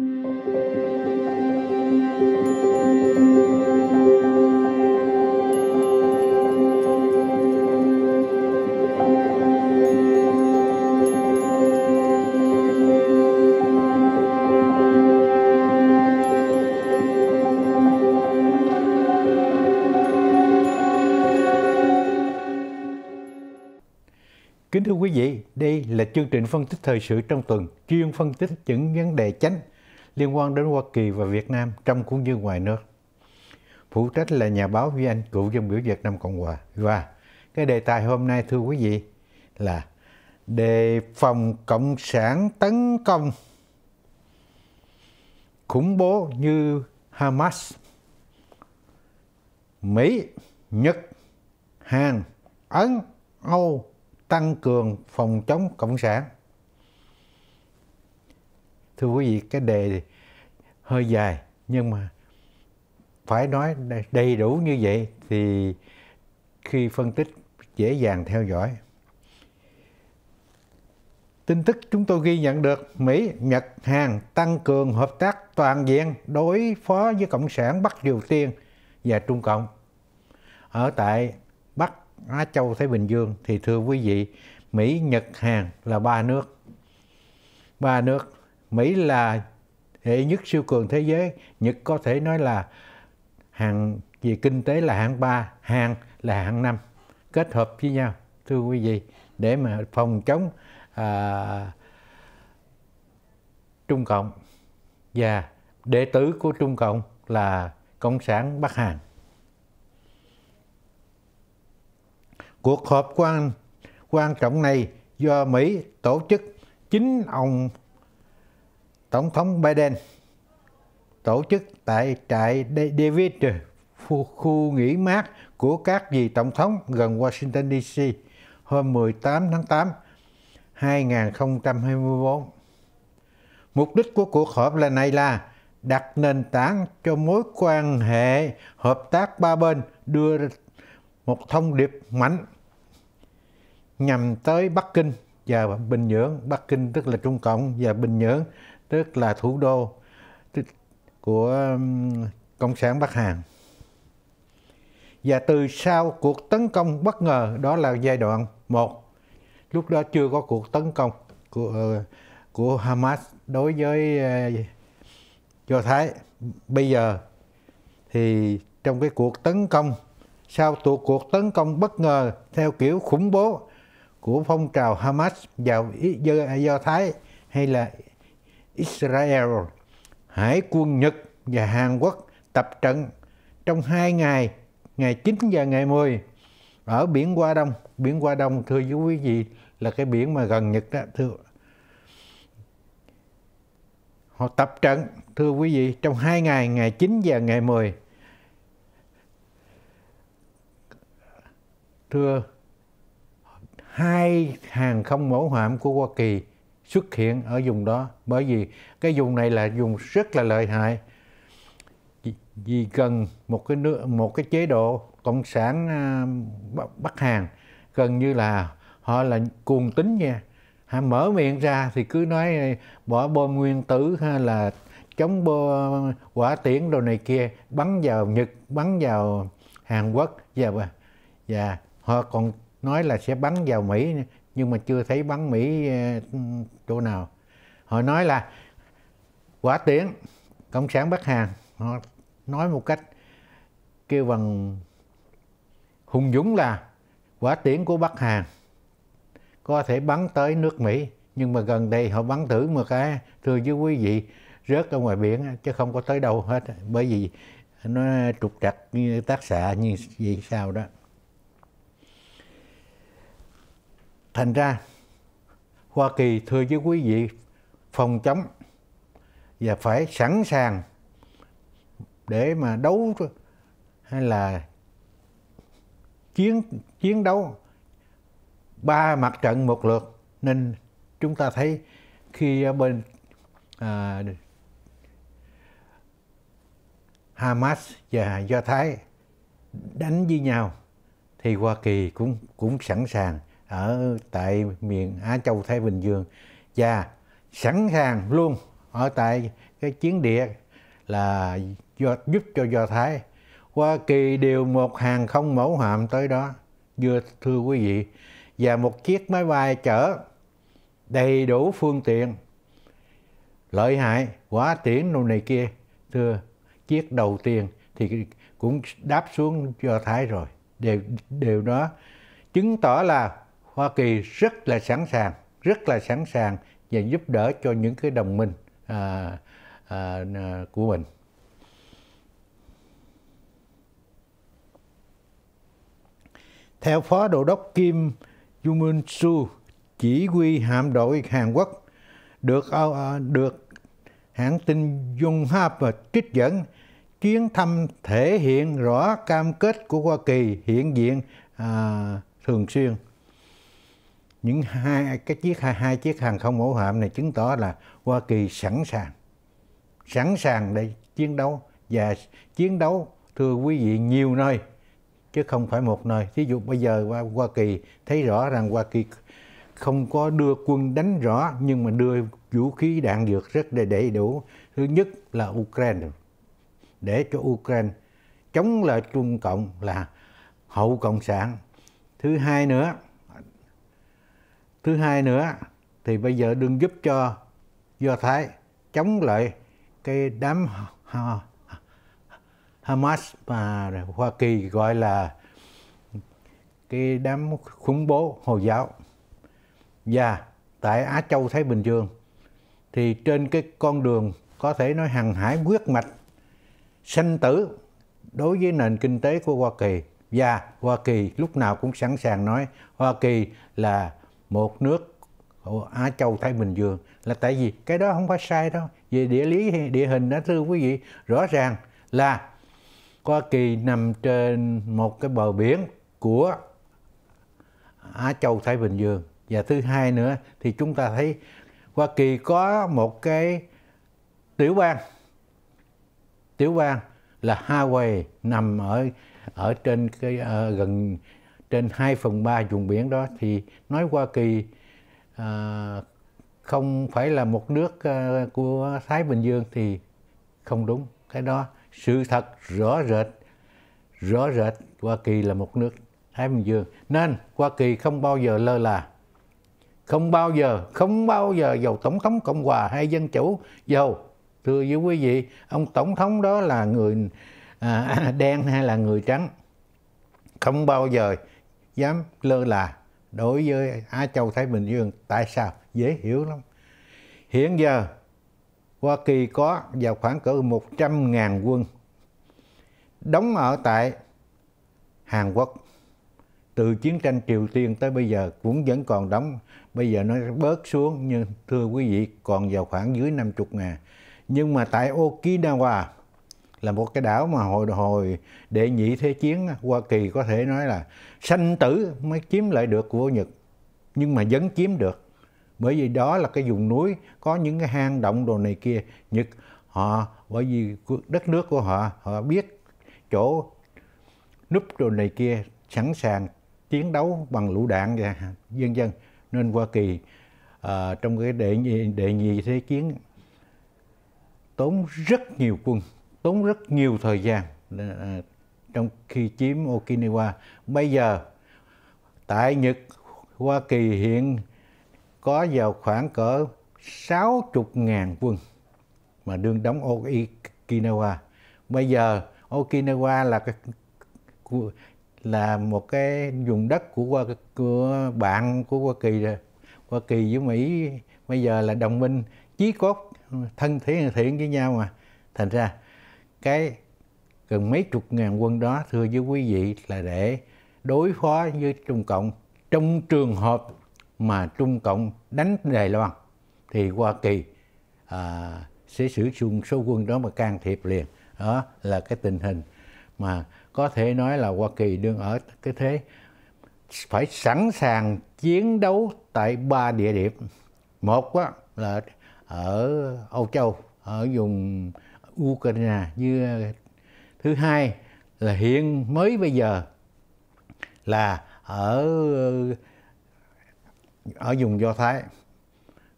Kính thưa quý vị, đây là chương trình phân tích thời sự trong tuần, chuyên phân tích những vấn đề chánh liên quan đến Hoa Kỳ và Việt Nam trong cũng như ngoài nước. Phụ trách là nhà báo Duy Anh, cựu dân biểu Việt Nam Cộng Hòa. Và cái đề tài hôm nay thưa quý vị là đề phòng Cộng sản tấn công khủng bố như Hamas, Mỹ, Nhật, Hàn, Ấn, Âu tăng cường phòng chống Cộng sản thưa quý vị cái đề hơi dài nhưng mà phải nói đầy đủ như vậy thì khi phân tích dễ dàng theo dõi tin tức chúng tôi ghi nhận được Mỹ, Nhật, Hàn tăng cường hợp tác toàn diện đối phó với Cộng sản Bắc Triều Tiên và Trung Cộng. Ở tại Bắc Á Châu Thái Bình Dương thì thưa quý vị, Mỹ, Nhật, Hàn là ba nước. Ba nước Mỹ là hệ nhất siêu cường thế giới, Nhật có thể nói là hàng về kinh tế là hạng 3, hàng là hạng 5, kết hợp với nhau, thưa quý vị, để mà phòng chống à, Trung Cộng và đệ tử của Trung Cộng là Cộng sản Bắc Hàn. Cuộc họp quan quan trọng này do Mỹ tổ chức chính ông Tổng thống Biden tổ chức tại trại David, khu, khu nghỉ mát của các vị tổng thống gần Washington DC hôm 18 tháng 8 2024. Mục đích của cuộc họp lần này là đặt nền tảng cho mối quan hệ hợp tác ba bên đưa một thông điệp mạnh nhằm tới Bắc Kinh và Bình Nhưỡng, Bắc Kinh tức là Trung Cộng và Bình Nhưỡng tức là thủ đô của Cộng sản Bắc Hàn. Và từ sau cuộc tấn công bất ngờ đó là giai đoạn một lúc đó chưa có cuộc tấn công của ờ, của Hamas đối với ờ, Do Thái. Bây giờ thì trong cái cuộc tấn công sau cuộc cuộc tấn công bất ngờ theo kiểu khủng bố của phong trào Hamas vào Do Thái hay là Israel, Hải quân Nhật và Hàn Quốc tập trận trong hai ngày, ngày 9 và ngày 10 ở biển Hoa Đông. Biển Hoa Đông thưa quý vị là cái biển mà gần Nhật đó thưa. Họ tập trận thưa quý vị trong hai ngày, ngày 9 và ngày 10. Thưa hai hàng không mẫu hạm của Hoa Kỳ xuất hiện ở vùng đó bởi vì cái vùng này là vùng rất là lợi hại vì cần một cái nước một cái chế độ cộng sản à, Bắc Hàn gần như là họ là cuồng tính nha ha, mở miệng ra thì cứ nói à, bỏ bom nguyên tử hay là chống bom quả tiễn đồ này kia bắn vào Nhật bắn vào Hàn Quốc và và họ còn nói là sẽ bắn vào Mỹ nhưng mà chưa thấy bắn Mỹ ờ, chỗ nào. Họ nói là quả tiến Cộng sản Bắc Hàn họ nói một cách kêu bằng hùng dũng là quả tiễn của Bắc Hàn có thể bắn tới nước Mỹ nhưng mà gần đây họ bắn thử một cái thưa với quý vị rớt ở ngoài biển chứ không có tới đâu hết bởi vì nó trục trặc như tác xạ như vậy sao đó thành ra Hoa Kỳ thưa với quý vị phòng chống và phải sẵn sàng để mà đấu hay là chiến chiến đấu ba mặt trận một lượt nên chúng ta thấy khi bên à, Hamas và Do Thái đánh với nhau thì Hoa Kỳ cũng cũng sẵn sàng ở tại miền Á Châu Thái Bình Dương và sẵn sàng luôn ở tại cái chiến địa là do, giúp cho Do Thái. Hoa Kỳ điều một hàng không mẫu hạm tới đó, vừa thưa quý vị, và một chiếc máy bay chở đầy đủ phương tiện lợi hại quả tiễn đồ này kia thưa chiếc đầu tiên thì cũng đáp xuống do thái rồi đều đều đó chứng tỏ là Hoa Kỳ rất là sẵn sàng, rất là sẵn sàng và giúp đỡ cho những cái đồng minh à, à, à của mình. Theo Phó Đô đốc Kim Yumun Su, chỉ huy hạm đội Hàn Quốc được à, à, được hãng tin Yonhap trích dẫn chuyến thăm thể hiện rõ cam kết của Hoa Kỳ hiện diện à, thường xuyên những hai cái chiếc hai, hai chiếc hàng không mẫu hạm này chứng tỏ là Hoa Kỳ sẵn sàng sẵn sàng để chiến đấu và chiến đấu thưa quý vị nhiều nơi chứ không phải một nơi thí dụ bây giờ qua Hoa Kỳ thấy rõ rằng Hoa Kỳ không có đưa quân đánh rõ nhưng mà đưa vũ khí đạn dược rất là đầy đủ thứ nhất là Ukraine để cho Ukraine chống lại Trung Cộng là hậu cộng sản thứ hai nữa Thứ hai nữa thì bây giờ đừng giúp cho Do Thái chống lại cái đám Hamas mà Hoa Kỳ gọi là cái đám khủng bố Hồi giáo. Và tại Á Châu Thái Bình Dương thì trên cái con đường có thể nói hàng hải quyết mạch sanh tử đối với nền kinh tế của Hoa Kỳ và Hoa Kỳ lúc nào cũng sẵn sàng nói Hoa Kỳ là một nước ở Á Châu Thái Bình Dương là tại vì cái đó không phải sai đâu về địa lý địa hình đó thưa quý vị rõ ràng là Hoa Kỳ nằm trên một cái bờ biển của Á Châu Thái Bình Dương và thứ hai nữa thì chúng ta thấy Hoa Kỳ có một cái tiểu bang tiểu bang là Hawaii nằm ở ở trên cái uh, gần trên 2 phần 3 vùng biển đó thì nói Hoa Kỳ à, không phải là một nước à, của Thái Bình Dương thì không đúng cái đó sự thật rõ rệt rõ rệt Hoa Kỳ là một nước Thái Bình Dương nên Hoa Kỳ không bao giờ lơ là không bao giờ không bao giờ giàu tổng thống cộng hòa hay dân chủ giàu thưa với quý vị ông tổng thống đó là người à, đen hay là người trắng không bao giờ dám lơ là đối với Á Châu Thái Bình Dương. Tại sao? Dễ hiểu lắm. Hiện giờ Hoa Kỳ có vào khoảng cỡ 100.000 quân đóng ở tại Hàn Quốc từ chiến tranh Triều Tiên tới bây giờ cũng vẫn còn đóng bây giờ nó bớt xuống nhưng thưa quý vị còn vào khoảng dưới 50 ngàn nhưng mà tại Okinawa là một cái đảo mà hồi hồi đệ nhị thế chiến Hoa Kỳ có thể nói là sanh tử mới chiếm lại được của Nhật nhưng mà vẫn chiếm được bởi vì đó là cái vùng núi có những cái hang động đồ này kia Nhật họ bởi vì đất nước của họ họ biết chỗ núp đồ này kia sẵn sàng chiến đấu bằng lũ đạn và dân dân nên Hoa Kỳ uh, trong cái đệ nhị, đệ nhị thế chiến tốn rất nhiều quân tốn rất nhiều thời gian ờ, trong khi chiếm Okinawa. Bây giờ tại Nhật, Hoa Kỳ hiện có vào khoảng cỡ 60.000 quân mà đương đóng Okinawa. Bây giờ Okinawa là là một cái vùng đất của Hoa, của bạn của Hoa Kỳ rồi. Hoa Kỳ với Mỹ bây giờ là đồng minh chí cốt thân thiện thiện với nhau mà thành ra cái gần mấy chục ngàn quân đó thưa với quý vị là để đối phó với Trung Cộng trong trường hợp mà Trung Cộng đánh Đài Loan thì Hoa Kỳ à, sẽ sử dụng số quân đó mà can thiệp liền đó là cái tình hình mà có thể nói là Hoa Kỳ đương ở cái thế phải sẵn sàng chiến đấu tại ba địa điểm một là ở Âu Châu ở vùng Ukraine như thứ hai là hiện mới bây giờ là ở ở vùng Do Thái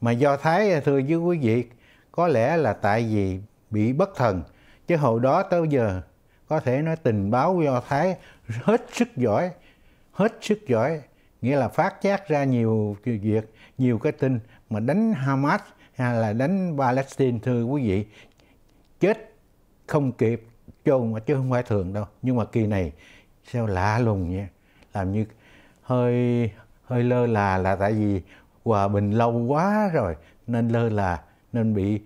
mà Do Thái thưa với quý vị có lẽ là tại vì bị bất thần chứ hồi đó tới giờ có thể nói tình báo Do Thái hết sức giỏi hết sức giỏi nghĩa là phát giác ra nhiều việc nhiều cái tin mà đánh Hamas hay là đánh Palestine thưa quý vị chết không kịp chôn chứ không phải thường đâu nhưng mà kỳ này sao lạ lùng nha làm như hơi hơi lơ là là tại vì hòa bình lâu quá rồi nên lơ là nên bị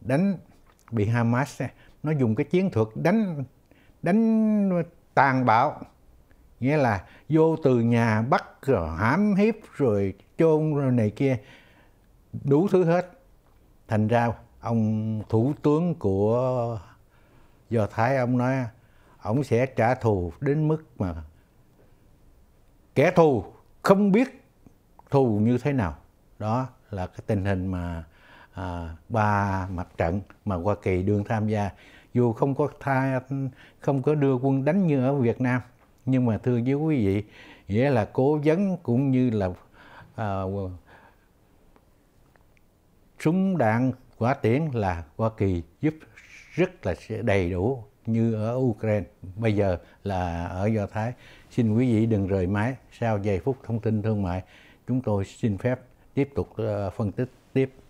đánh bị Hamas nó dùng cái chiến thuật đánh đánh tàn bạo nghĩa là vô từ nhà bắt rồi hãm hiếp rồi chôn rồi này kia đủ thứ hết thành ra ông thủ tướng của do thái ông nói ông sẽ trả thù đến mức mà kẻ thù không biết thù như thế nào đó là cái tình hình mà à, ba mặt trận mà hoa kỳ đương tham gia dù không có tha, không có đưa quân đánh như ở việt nam nhưng mà thưa với quý vị nghĩa là cố vấn cũng như là à, súng đạn quá tiếng là Hoa Kỳ giúp rất là đầy đủ như ở Ukraine bây giờ là ở Do Thái. Xin quý vị đừng rời máy sau giây phút thông tin thương mại. Chúng tôi xin phép tiếp tục ờ, phân tích tiếp.